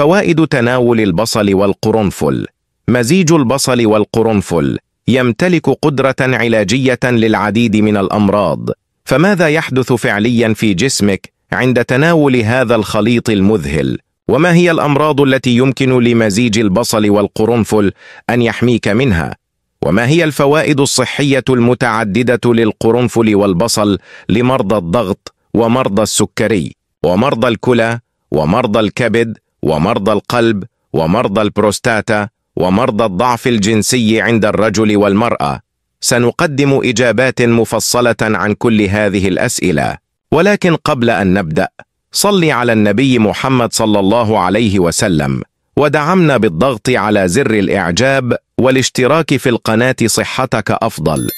فوائد تناول البصل والقرنفل مزيج البصل والقرنفل يمتلك قدرة علاجية للعديد من الأمراض فماذا يحدث فعليا في جسمك عند تناول هذا الخليط المذهل؟ وما هي الأمراض التي يمكن لمزيج البصل والقرنفل أن يحميك منها؟ وما هي الفوائد الصحية المتعددة للقرنفل والبصل لمرضى الضغط ومرضى السكري ومرضى الكلى ومرضى الكبد ومرضى القلب ومرضى البروستاتا ومرضى الضعف الجنسي عند الرجل والمرأة سنقدم إجابات مفصلة عن كل هذه الأسئلة ولكن قبل أن نبدأ صل على النبي محمد صلى الله عليه وسلم ودعمنا بالضغط على زر الإعجاب والاشتراك في القناة صحتك أفضل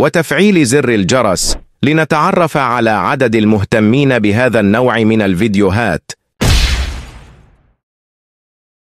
وتفعيل زر الجرس لنتعرف على عدد المهتمين بهذا النوع من الفيديوهات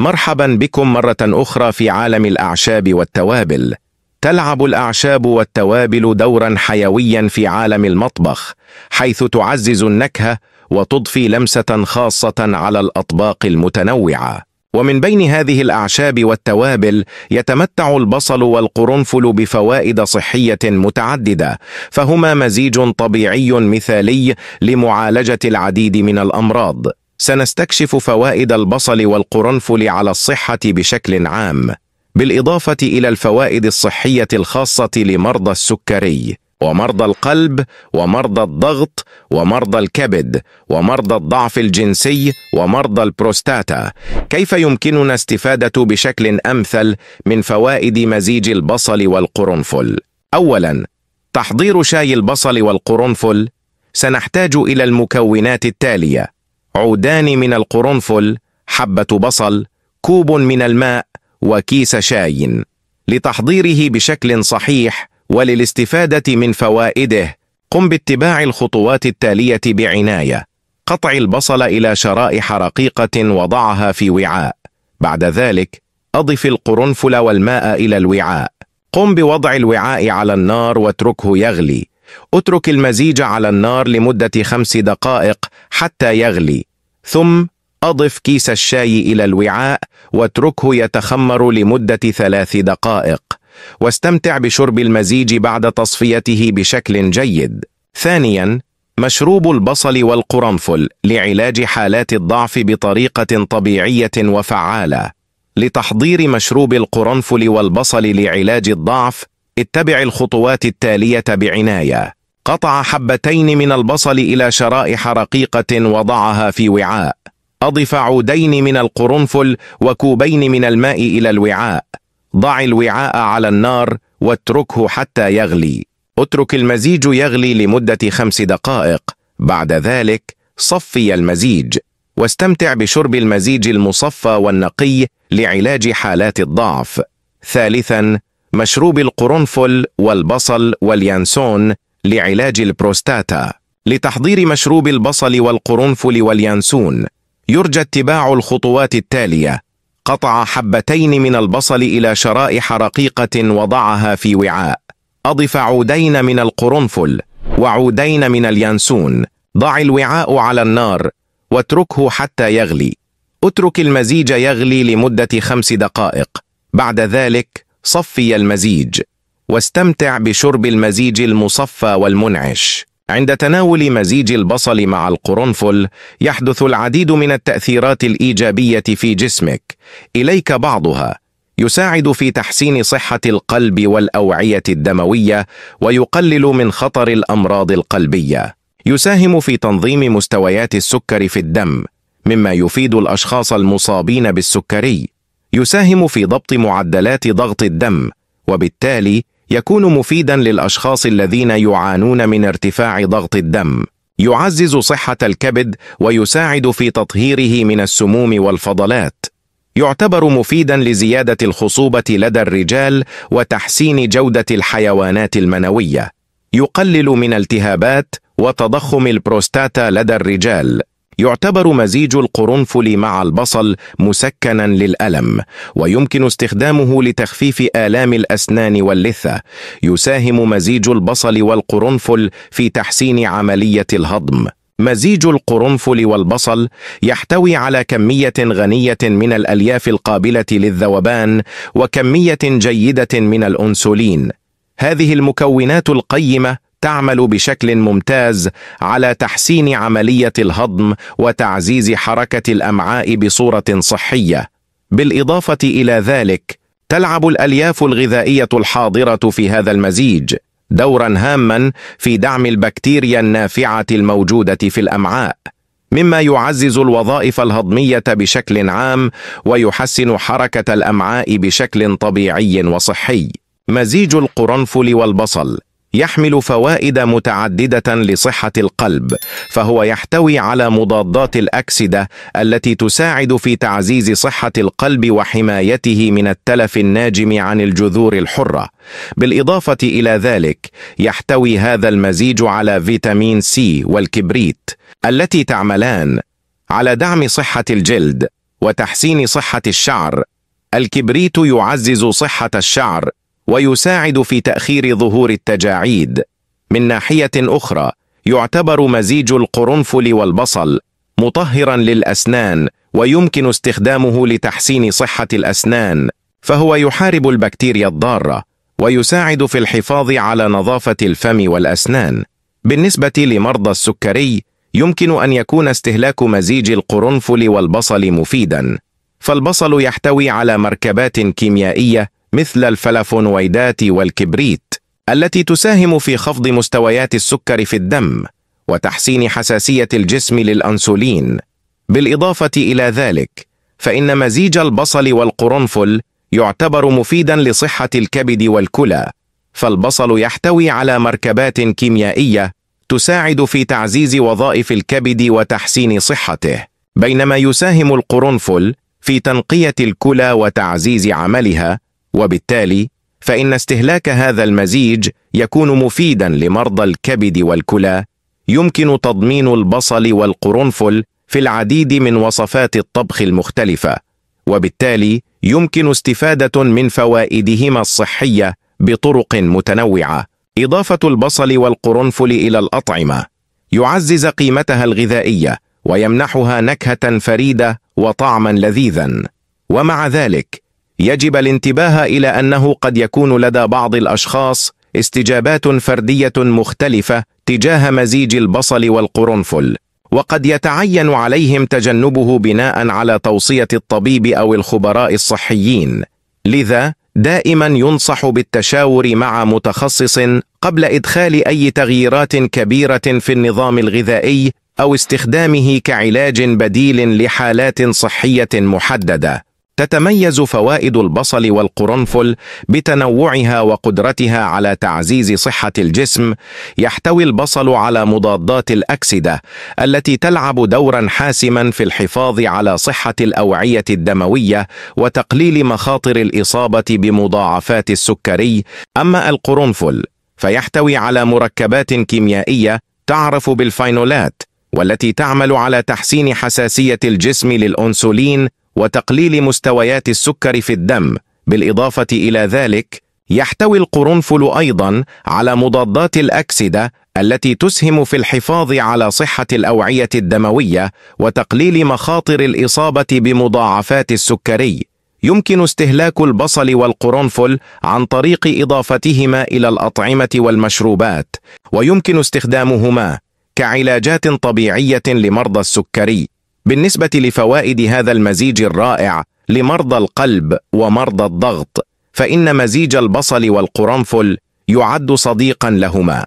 مرحبا بكم مرة أخرى في عالم الأعشاب والتوابل تلعب الأعشاب والتوابل دورا حيويا في عالم المطبخ حيث تعزز النكهة وتضفي لمسة خاصة على الأطباق المتنوعة ومن بين هذه الأعشاب والتوابل يتمتع البصل والقرنفل بفوائد صحية متعددة فهما مزيج طبيعي مثالي لمعالجة العديد من الأمراض سنستكشف فوائد البصل والقرنفل على الصحة بشكل عام بالإضافة إلى الفوائد الصحية الخاصة لمرضى السكري ومرضى القلب ومرضى الضغط ومرضى الكبد ومرضى الضعف الجنسي ومرضى البروستاتا كيف يمكننا استفادة بشكل أمثل من فوائد مزيج البصل والقرنفل؟ أولاً تحضير شاي البصل والقرنفل سنحتاج إلى المكونات التالية عودان من القرنفل حبة بصل كوب من الماء وكيس شاي لتحضيره بشكل صحيح وللاستفادة من فوائده قم باتباع الخطوات التالية بعناية قطع البصل إلى شرائح رقيقة وضعها في وعاء بعد ذلك أضف القرنفل والماء إلى الوعاء قم بوضع الوعاء على النار واتركه يغلي اترك المزيج على النار لمدة خمس دقائق حتى يغلي ثم أضف كيس الشاي إلى الوعاء واتركه يتخمر لمدة ثلاث دقائق واستمتع بشرب المزيج بعد تصفيته بشكل جيد ثانياً مشروب البصل والقرنفل لعلاج حالات الضعف بطريقة طبيعية وفعالة لتحضير مشروب القرنفل والبصل لعلاج الضعف اتبع الخطوات التالية بعناية قطع حبتين من البصل إلى شرائح رقيقة وضعها في وعاء أضف عودين من القرنفل وكوبين من الماء إلى الوعاء ضع الوعاء على النار واتركه حتى يغلي اترك المزيج يغلي لمدة خمس دقائق بعد ذلك صفي المزيج واستمتع بشرب المزيج المصفى والنقي لعلاج حالات الضعف ثالثاً مشروب القرنفل والبصل واليانسون لعلاج البروستاتا لتحضير مشروب البصل والقرنفل واليانسون يرجى اتباع الخطوات التالية قطع حبتين من البصل إلى شرائح رقيقة وضعها في وعاء أضف عودين من القرنفل وعودين من اليانسون ضع الوعاء على النار واتركه حتى يغلي اترك المزيج يغلي لمدة خمس دقائق بعد ذلك صفي المزيج واستمتع بشرب المزيج المصفى والمنعش عند تناول مزيج البصل مع القرنفل يحدث العديد من التأثيرات الإيجابية في جسمك إليك بعضها يساعد في تحسين صحة القلب والأوعية الدموية ويقلل من خطر الأمراض القلبية يساهم في تنظيم مستويات السكر في الدم مما يفيد الأشخاص المصابين بالسكري يساهم في ضبط معدلات ضغط الدم وبالتالي يكون مفيدا للأشخاص الذين يعانون من ارتفاع ضغط الدم يعزز صحة الكبد ويساعد في تطهيره من السموم والفضلات يعتبر مفيدا لزيادة الخصوبة لدى الرجال وتحسين جودة الحيوانات المنوية يقلل من التهابات وتضخم البروستاتا لدى الرجال يعتبر مزيج القرنفل مع البصل مسكنا للألم ويمكن استخدامه لتخفيف آلام الأسنان واللثة يساهم مزيج البصل والقرنفل في تحسين عملية الهضم مزيج القرنفل والبصل يحتوي على كمية غنية من الألياف القابلة للذوبان وكمية جيدة من الأنسولين هذه المكونات القيمة تعمل بشكل ممتاز على تحسين عملية الهضم وتعزيز حركة الأمعاء بصورة صحية. بالإضافة إلى ذلك، تلعب الألياف الغذائية الحاضرة في هذا المزيج دورا هاما في دعم البكتيريا النافعة الموجودة في الأمعاء. مما يعزز الوظائف الهضمية بشكل عام ويحسن حركة الأمعاء بشكل طبيعي وصحي. مزيج القرنفل والبصل يحمل فوائد متعددة لصحة القلب، فهو يحتوي على مضادات الأكسدة التي تساعد في تعزيز صحة القلب وحمايته من التلف الناجم عن الجذور الحرة. بالإضافة إلى ذلك، يحتوي هذا المزيج على فيتامين سي والكبريت، التي تعملان على دعم صحة الجلد وتحسين صحة الشعر. الكبريت يعزز صحة الشعر ويساعد في تأخير ظهور التجاعيد من ناحية أخرى يعتبر مزيج القرنفل والبصل مطهرا للأسنان ويمكن استخدامه لتحسين صحة الأسنان فهو يحارب البكتيريا الضارة ويساعد في الحفاظ على نظافة الفم والأسنان بالنسبة لمرضى السكري يمكن أن يكون استهلاك مزيج القرنفل والبصل مفيداً فالبصل يحتوي على مركبات كيميائية مثل الفلافونويدات والكبريت التي تساهم في خفض مستويات السكر في الدم وتحسين حساسية الجسم للأنسولين بالإضافة إلى ذلك فإن مزيج البصل والقرنفل يعتبر مفيدا لصحة الكبد والكلى فالبصل يحتوي على مركبات كيميائية تساعد في تعزيز وظائف الكبد وتحسين صحته بينما يساهم القرنفل في تنقية الكلى وتعزيز عملها وبالتالي فإن استهلاك هذا المزيج يكون مفيدا لمرضى الكبد والكلى يمكن تضمين البصل والقرنفل في العديد من وصفات الطبخ المختلفة وبالتالي يمكن استفادة من فوائدهما الصحية بطرق متنوعة إضافة البصل والقرنفل إلى الأطعمة يعزز قيمتها الغذائية ويمنحها نكهة فريدة وطعما لذيذا ومع ذلك يجب الانتباه إلى أنه قد يكون لدى بعض الأشخاص استجابات فردية مختلفة تجاه مزيج البصل والقرنفل وقد يتعين عليهم تجنبه بناء على توصية الطبيب أو الخبراء الصحيين لذا دائما ينصح بالتشاور مع متخصص قبل إدخال أي تغييرات كبيرة في النظام الغذائي أو استخدامه كعلاج بديل لحالات صحية محددة تتميز فوائد البصل والقرنفل بتنوعها وقدرتها على تعزيز صحة الجسم يحتوي البصل على مضادات الأكسدة التي تلعب دورا حاسما في الحفاظ على صحة الأوعية الدموية وتقليل مخاطر الإصابة بمضاعفات السكري أما القرنفل فيحتوي على مركبات كيميائية تعرف بالفينولات والتي تعمل على تحسين حساسية الجسم للأنسولين وتقليل مستويات السكر في الدم بالإضافة إلى ذلك يحتوي القرنفل أيضا على مضادات الأكسدة التي تسهم في الحفاظ على صحة الأوعية الدموية وتقليل مخاطر الإصابة بمضاعفات السكري يمكن استهلاك البصل والقرنفل عن طريق إضافتهما إلى الأطعمة والمشروبات ويمكن استخدامهما كعلاجات طبيعية لمرضى السكري بالنسبة لفوائد هذا المزيج الرائع لمرضى القلب ومرضى الضغط فإن مزيج البصل والقرنفل يعد صديقا لهما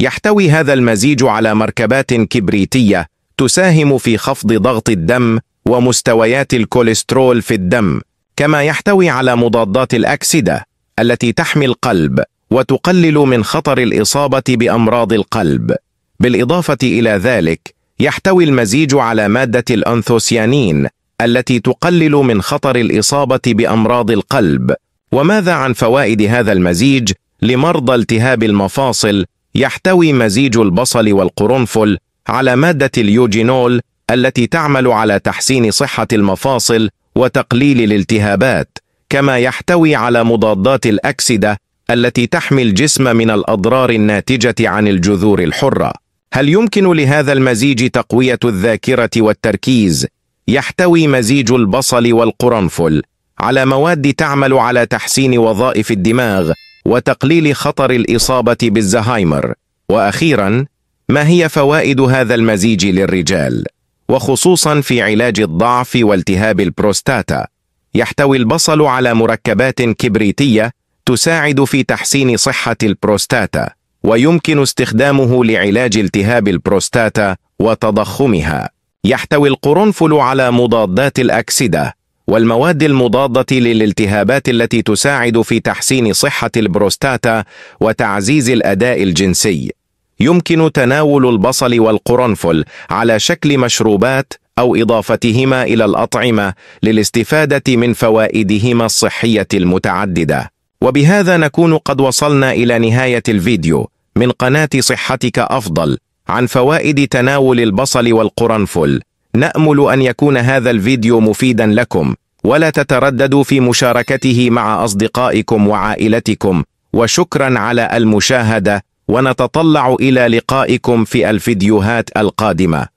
يحتوي هذا المزيج على مركبات كبريتية تساهم في خفض ضغط الدم ومستويات الكوليسترول في الدم كما يحتوي على مضادات الأكسدة التي تحمي القلب وتقلل من خطر الإصابة بأمراض القلب بالإضافة إلى ذلك يحتوي المزيج على مادة الأنثوسيانين التي تقلل من خطر الإصابة بأمراض القلب وماذا عن فوائد هذا المزيج لمرضى التهاب المفاصل يحتوي مزيج البصل والقرنفل على مادة اليوجينول التي تعمل على تحسين صحة المفاصل وتقليل الالتهابات كما يحتوي على مضادات الأكسدة التي تحمي الجسم من الأضرار الناتجة عن الجذور الحرة هل يمكن لهذا المزيج تقوية الذاكرة والتركيز؟ يحتوي مزيج البصل والقرنفل على مواد تعمل على تحسين وظائف الدماغ وتقليل خطر الإصابة بالزهايمر وأخيراً ما هي فوائد هذا المزيج للرجال؟ وخصوصا في علاج الضعف والتهاب البروستاتا يحتوي البصل على مركبات كبريتية تساعد في تحسين صحة البروستاتا ويمكن استخدامه لعلاج التهاب البروستاتا وتضخمها يحتوي القرنفل على مضادات الأكسدة والمواد المضادة للالتهابات التي تساعد في تحسين صحة البروستاتا وتعزيز الأداء الجنسي يمكن تناول البصل والقرنفل على شكل مشروبات أو إضافتهما إلى الأطعمة للاستفادة من فوائدهما الصحية المتعددة وبهذا نكون قد وصلنا إلى نهاية الفيديو من قناة صحتك أفضل عن فوائد تناول البصل والقرنفل نأمل أن يكون هذا الفيديو مفيدا لكم ولا تترددوا في مشاركته مع أصدقائكم وعائلتكم وشكرا على المشاهدة ونتطلع إلى لقائكم في الفيديوهات القادمة